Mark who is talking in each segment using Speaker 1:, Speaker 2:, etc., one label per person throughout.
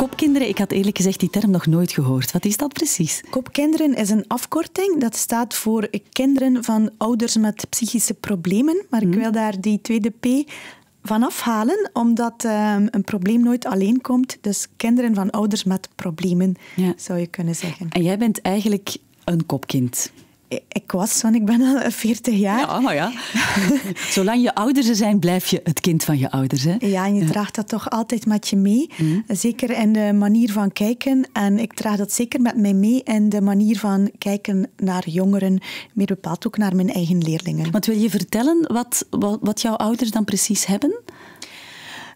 Speaker 1: Kopkinderen, ik had eerlijk gezegd die term nog nooit gehoord. Wat is dat precies? Kopkinderen is een afkorting. Dat staat voor kinderen van ouders met psychische problemen. Maar ik mhm. wil daar die tweede P vanaf halen, omdat ehm, een probleem nooit alleen komt. Dus kinderen van ouders met problemen, zou je kunnen zeggen. En jij bent eigenlijk een kopkind ik was, want ik ben al 40 jaar. Ja, maar nou ja. Zolang je ouders zijn, blijf je het kind van je ouders. Hè? Ja, en je draagt dat toch altijd met je mee. Mhm. Zeker in de manier van kijken. En ik draag dat zeker met mij mee in de manier van kijken naar jongeren. Meer bepaald ook naar mijn eigen leerlingen. Want wil je vertellen wat, wat jouw ouders dan precies hebben?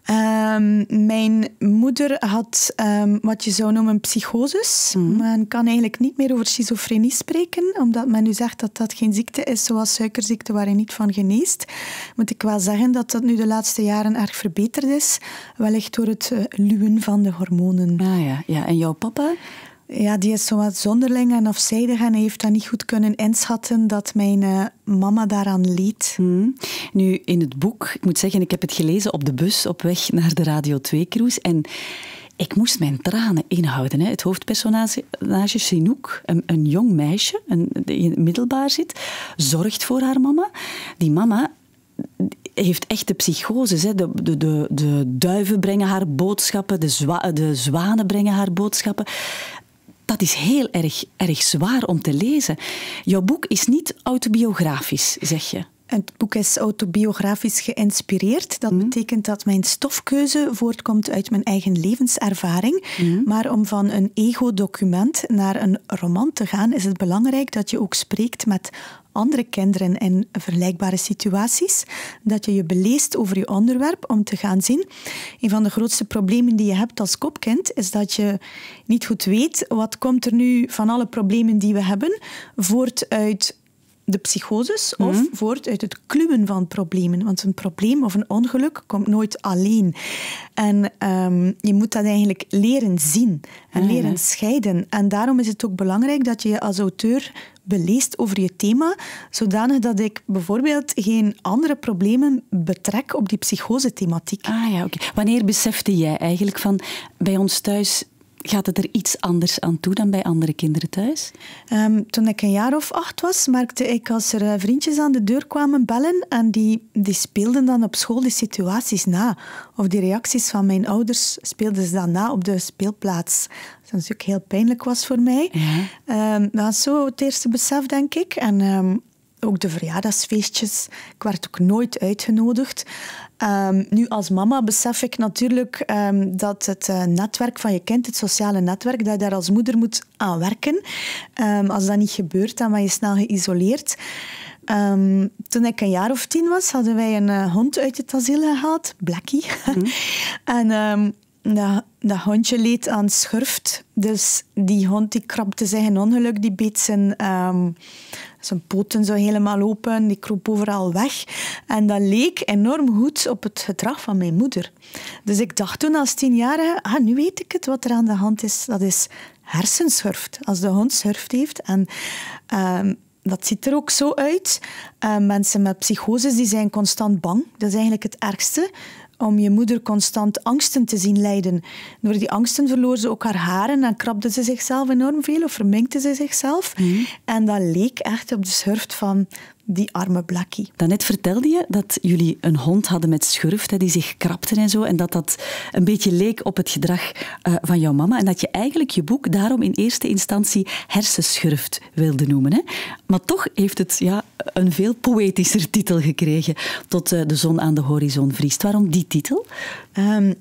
Speaker 1: Ehm, mijn moeder had ehm, wat je zou noemen psychoses. Mm. Men kan eigenlijk niet meer over schizofrenie spreken, omdat men nu zegt dat dat geen ziekte is, zoals suikerziekte, waar je niet van geneest. Moet ik wel zeggen dat dat nu de laatste jaren erg verbeterd is, wellicht door het eh, luwen van de hormonen. Ah ja, ja. en jouw papa? Ja, die is zo wat zonderling en afzijdig en heeft dat niet goed kunnen inschatten dat mijn eh, mama daaraan liet hmm. Nu, in het
Speaker 2: boek, ik moet zeggen, ik heb het gelezen op de bus op weg naar de Radio 2-cruise en ik moest mijn tranen inhouden. Hè. Het hoofdpersonage, Sinouk, eh, een, een jong meisje een, die in het middelbaar zit, zorgt voor haar mama. Die mama heeft echte psychoses. Hè. De, de, de, de duiven brengen haar boodschappen, de, zwa, de zwanen brengen haar boodschappen dat is heel erg, erg zwaar om te lezen. Jouw boek is niet autobiografisch, zeg je.
Speaker 1: Het boek is autobiografisch geïnspireerd. Dat mhm. betekent dat mijn stofkeuze voortkomt uit mijn eigen levenservaring. Mhm. Maar om van een ego-document naar een roman te gaan, is het belangrijk dat je ook spreekt met andere kinderen in vergelijkbare situaties. Dat je je beleest over je onderwerp om te gaan zien. Een van de grootste problemen die je hebt als kopkind is dat je niet goed weet wat komt er nu van alle problemen die we hebben voort uit de psychoses of mhm. voort uit het kluwen van problemen. Want een probleem of een ongeluk komt nooit alleen. En ehm, je moet dat eigenlijk leren zien en leren scheiden. En daarom is het ook belangrijk dat je je als auteur beleest over je thema, zodanig dat ik bijvoorbeeld geen andere problemen betrek op die psychose-thematiek. Ah ja, oké. Wanneer besefte jij eigenlijk van bij ons thuis gaat het er iets anders aan toe dan bij andere kinderen thuis? Ehm, toen ik een jaar of acht was, merkte ik als er eh, vriendjes aan de deur kwamen bellen en die, die speelden dan op school die situaties na. Of die reacties van mijn ouders speelden ze dan na op de speelplaats. Dat natuurlijk heel pijnlijk was voor mij. Ja. Ehm, dat was zo het eerste besef, denk ik. En ehm, ook de verjaardagsfeestjes. Ik werd ook nooit uitgenodigd. Ehm, nu, als mama besef ik natuurlijk ehm, dat het eh, netwerk van je kind, het sociale netwerk, dat je daar als moeder moet aan werken. Ehm, als dat niet gebeurt, dan ben je snel geïsoleerd. toen ik een jaar of tien was, hadden wij een eh, hond uit het asiel gehaald, Blackie. Mhm. en dat, dat, hondje leed aan schurft. Dus die hond die krabte zijn in ongeluk, die beet zijn zijn poten zo helemaal open, die kroop overal weg. En dat leek enorm goed op het gedrag van mijn moeder. Dus ik dacht toen als tienjarige, ah, nu weet ik het wat er aan de hand is. Dat is hersenschurft. Als de hond schurft heeft en... Ehm, dat ziet er ook zo uit. Ehm, mensen met psychoses die zijn constant bang. Dat is eigenlijk het ergste om je moeder constant angsten te zien lijden. Door die angsten verloor ze ook haar haren en krabde ze zichzelf enorm veel of verminkte ze zichzelf. Mhm. En dat leek echt op de schurft van die arme Blackie. Daarnet vertelde je dat jullie een
Speaker 2: hond hadden met schurft, die zich krapte en zo, en dat dat een beetje leek op het gedrag eh, van jouw mama, en dat je eigenlijk je boek daarom in eerste instantie hersenschurft wilde noemen. Hè? Maar toch heeft het ja, een veel poëtischer titel gekregen, Tot eh, de zon aan
Speaker 1: de horizon vriest. Waarom die titel. Um,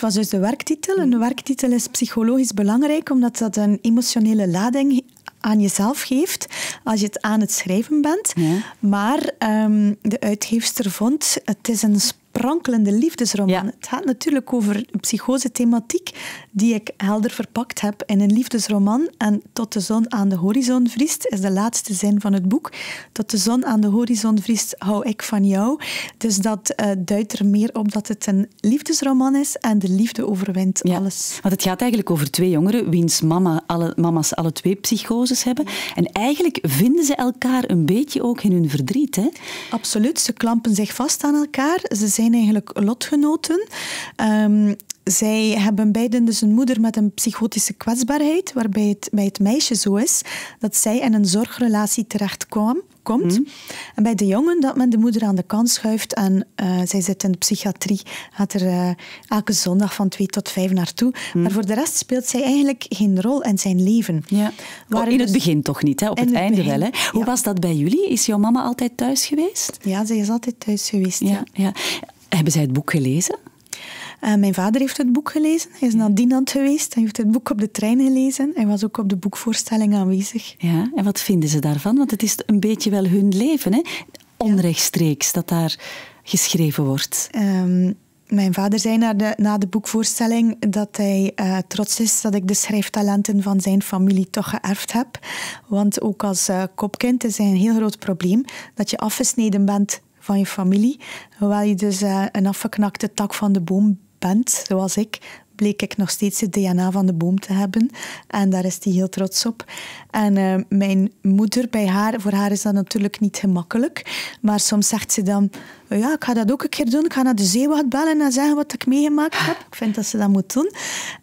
Speaker 1: was dus de werktitel. Een de werktitel is psychologisch belangrijk, omdat dat een emotionele lading aan jezelf geeft als je het aan het schrijven bent. Maar ehm, de uitgeefster vond, het is een Prankelende liefdesroman. Het gaat natuurlijk over een psychose-thematiek die ik helder verpakt heb in een liefdesroman. En tot de zon aan de horizon vriest is de laatste zin van het boek. Tot de zon aan de horizon vriest hou ik van jou. Dus dat eh, duidt er meer op dat het een liefdesroman is en de liefde overwint alles. Want
Speaker 2: het gaat eigenlijk over twee jongeren wiens mama alle, mama's alle twee psychoses hebben. En eigenlijk
Speaker 1: vinden ze elkaar een beetje ook in hun verdriet. Hè? Absoluut, ze klampen zich vast aan elkaar. Ze zijn eigenlijk lotgenoten. Ehm, zij hebben beiden dus een moeder met een psychotische kwetsbaarheid, waarbij het bij het meisje zo is dat zij in een zorgrelatie terecht kwam, komt. Mhm. En bij de jongen dat men de moeder aan de kant schuift en eh, zij zit in de psychiatrie, gaat er eh, elke zondag van twee tot vijf naartoe. Mhm. Maar voor de rest speelt zij eigenlijk geen rol in zijn leven. Ja. Oh, in het dus begin toch niet, hè? op het, einde
Speaker 2: wel. Hè? Hoe was dat bij jullie? Is jouw mama altijd thuis geweest? Ja, zij is altijd thuis geweest. ja. ja. Hebben zij het boek gelezen?
Speaker 1: Eh, mijn vader heeft het boek gelezen. Hij is naar Dinant geweest. Hij heeft het boek op de trein gelezen. Hij was ook op de boekvoorstelling aanwezig. Ja, en wat vinden
Speaker 2: ze daarvan? Want het is een beetje wel hun leven, hè? Onrechtstreeks, dat daar geschreven wordt.
Speaker 1: Ehm, mijn vader zei na de, na de boekvoorstelling dat hij eh, trots is dat ik de schrijftalenten van zijn familie toch geërfd heb. Want ook als eh, kopkind is hij een heel groot probleem dat je afgesneden bent van je familie. Hoewel je dus eh, een afgeknakte tak van de boom bent, zoals ik, bleek ik nog steeds het DNA van de boom te hebben. En daar is die heel trots op. En eh, mijn moeder, bij haar, voor haar is dat natuurlijk niet gemakkelijk. Maar soms zegt ze dan, oh ja, ik ga dat ook een keer doen. Ik ga naar de zeewacht bellen en zeggen wat ik meegemaakt heb. Ik vind dat ze dat moet doen.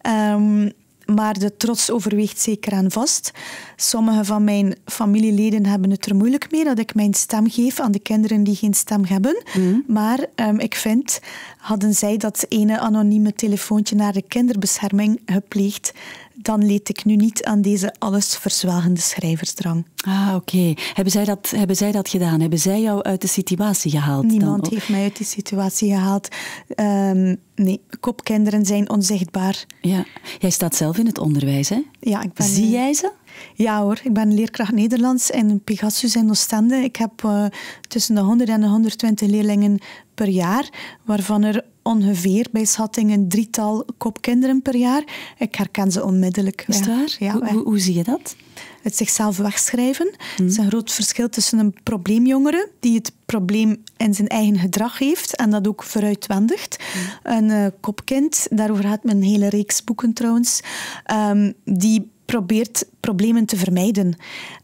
Speaker 1: Ehm, maar de trots overweegt zeker aan vast. Sommige van mijn familieleden hebben het er moeilijk mee dat ik mijn stem geef aan de kinderen die geen stem hebben. Mm. Maar ehm, ik vind, hadden zij dat ene anonieme telefoontje naar de kinderbescherming gepleegd, dan leed ik nu niet aan deze allesverzwelgende schrijversdrang. Ah, oké. Hebben, zij dat, hebben zij dat gedaan? Hebben zij jou uit de situatie gehaald? Niemand heeft mij uit die situatie gehaald. Ehm, nee, kopkinderen zijn onzichtbaar. Ja.
Speaker 2: Jij staat zelf in het onderwijs,
Speaker 1: hè? Ja, ik ben... Zie eh, jij ze? Ja hoor, ik ben leerkracht Nederlands in Pegasus in Oostende. Ik heb eh, tussen de 100 en de 120 leerlingen per jaar, waarvan er ongeveer bij schatting een drietal kopkinderen per jaar. Ik herken ze onmiddellijk. waar? Ja, hoe, hoe, zie je dat? Het zichzelf wegschrijven. Er hmm. Het is een groot verschil tussen een probleemjongere die het probleem in zijn eigen gedrag heeft en dat ook vooruitwendigt. Hmm. Een eh, kopkind, daarover gaat een hele reeks boeken trouwens, ehm, die probeert problemen te vermijden.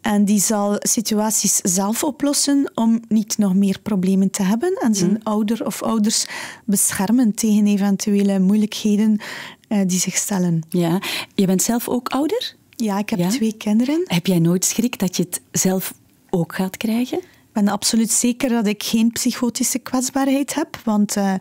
Speaker 1: En die zal situaties zelf oplossen om niet nog meer problemen te hebben en zijn mhm. ouder of ouders beschermen tegen eventuele moeilijkheden eh, die zich stellen. Ja, je bent zelf ook ouder? Ja, ik heb twee kinderen. Heb jij nooit schrik dat je het zelf ook gaat krijgen? Ik ben absoluut zeker dat ik geen psychotische kwetsbaarheid heb, want eh,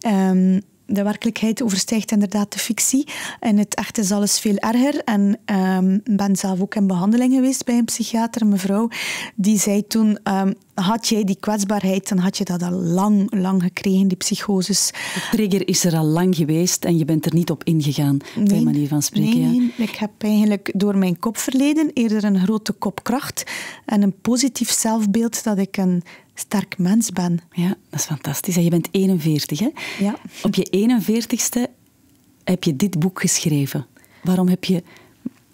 Speaker 1: ehm, de werkelijkheid overstijgt inderdaad de fictie. En het echt is alles veel erger. En ik ehm, ben zelf ook in behandeling geweest bij een psychiater, een mevrouw, die zei toen, ehm, had jij die kwetsbaarheid, dan had je dat al lang, lang gekregen, die psychoses. De trigger is er al lang geweest en je bent er niet op ingegaan, nee, zijn manier van
Speaker 2: spreken. Nee, nee,
Speaker 1: ik heb eigenlijk door mijn kopverleden eerder een grote kopkracht en een positief zelfbeeld dat ik een sterk mens ben. Ja, dat is fantastisch. En je bent 41, hè? Ja. Op je 41ste heb je dit boek geschreven. Waarom heb je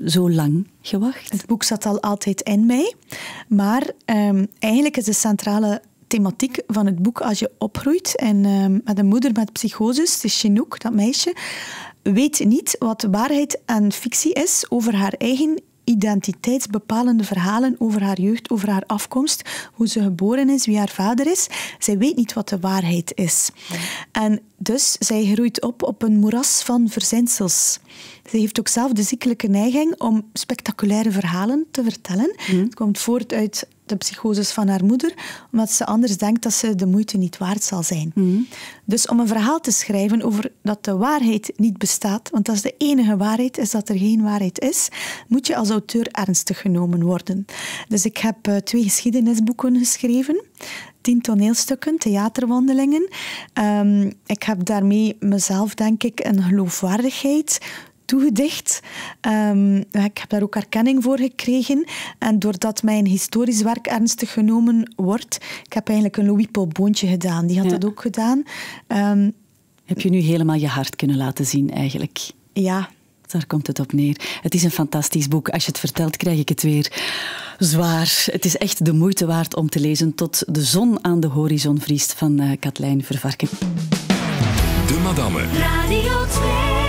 Speaker 1: zo lang gewacht? Het boek zat al altijd in mij, maar ehm, eigenlijk is de centrale thematiek van het boek als je opgroeit en ehm, met een moeder met psychoses, de Chinook, dat meisje, weet niet wat waarheid en fictie is over haar eigen identiteitsbepalende verhalen over haar jeugd, over haar afkomst, hoe ze geboren is, wie haar vader is. Zij weet niet wat de waarheid is. En dus zij groeit op op een moeras van verzinsels. Ze heeft ook zelf de ziekelijke neiging om spectaculaire verhalen te vertellen. Mhm. Het komt voort uit de psychoses van haar moeder, omdat ze anders denkt dat ze de moeite niet waard zal zijn. Mhm. Dus om een verhaal te schrijven over dat de waarheid niet bestaat, want dat is de enige waarheid, is dat er geen waarheid is, moet je als auteur ernstig genomen worden. Dus ik heb eh, twee geschiedenisboeken geschreven tien toneelstukken, theaterwandelingen. Ehm, ik heb daarmee mezelf, denk ik, een geloofwaardigheid toegedicht. Ehm, ik heb daar ook erkenning voor gekregen. En doordat mijn historisch werk ernstig genomen wordt, ik heb eigenlijk een Louis Paul Boontje gedaan. Die had dat ook gedaan. Ehm, heb
Speaker 2: je nu helemaal je hart kunnen laten zien
Speaker 1: eigenlijk? Ja,
Speaker 2: daar komt het op neer. Het is een fantastisch boek. Als je het vertelt, krijg ik het weer zwaar. Het is echt de moeite waard om te lezen tot De zon aan de horizon vriest van uh, eh, Katlijn Vervarken. De Madame. Radio 2.